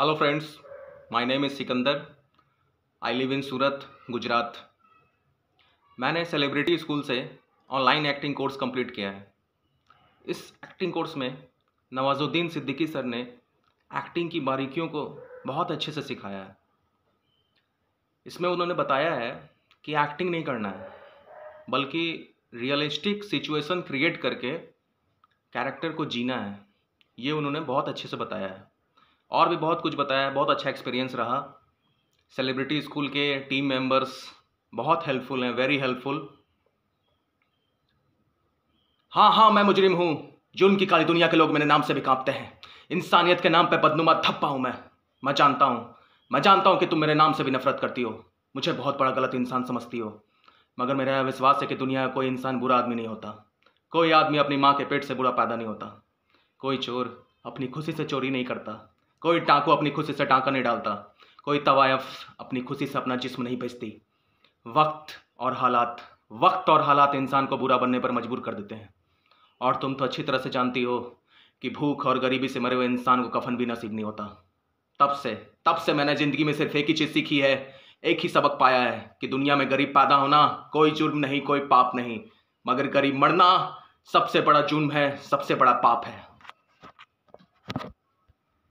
hello friends my name is Sikandar I live in Surat Gujarat मैंने celebrity school से online acting course complete किया है इस एक्टिंग कोर्स में नवाजुद्दीन सिद्दीकी सर ने एक्टिंग की बारीकियों को बहुत अच्छे से सिखाया है इसमें उन्होंने बताया है कि एक्टिंग नहीं करना है बल्कि रियलिस्टिक सिचुएशन क्रिएट करके कैरेक्टर को जीना है ये उन्होंने बहुत अच्छे से बताया है और भी बहुत कुछ बताया बहुत अच्छा एक्सपीरियंस रहा सेलिब्रिटी स्कूल के टीम मेंबर्स बहुत हेल्पफुल हैं वेरी हेल्पफुल हाँ हाँ मैं मुजरिम हूँ जुल्म की काली दुनिया के लोग मेरे नाम से भी कांपते हैं इंसानियत के नाम पर बदनुमा थप्पा हूँ मैं मैं जानता हूँ मैं जानता हूँ कि तुम मेरे नाम से भी नफरत करती हो मुझे बहुत बड़ा गलत इंसान समझती हो मगर मेरा विश्वास है कि दुनिया का कोई इंसान बुरा आदमी नहीं होता कोई आदमी अपनी माँ के पेट से बुरा पैदा नहीं होता कोई चोर अपनी खुशी से चोरी नहीं करता कोई टाको अपनी खुशी से टाका नहीं डालता कोई तवायफ अपनी खुशी से अपना जिस्म नहीं बेचती वक्त और हालात वक्त और हालात इंसान को बुरा बनने पर मजबूर कर देते हैं और तुम तो अच्छी तरह से जानती हो कि भूख और गरीबी से मरे हुए इंसान को कफन भी नसीब नहीं होता तब से तब से मैंने ज़िंदगी में सिर्फ एक ही चीज़ सीखी है एक ही सबक पाया है कि दुनिया में गरीब पैदा होना कोई जुर्म नहीं कोई पाप नहीं मगर गरीब मरना सबसे बड़ा जुर्म है सबसे बड़ा पाप है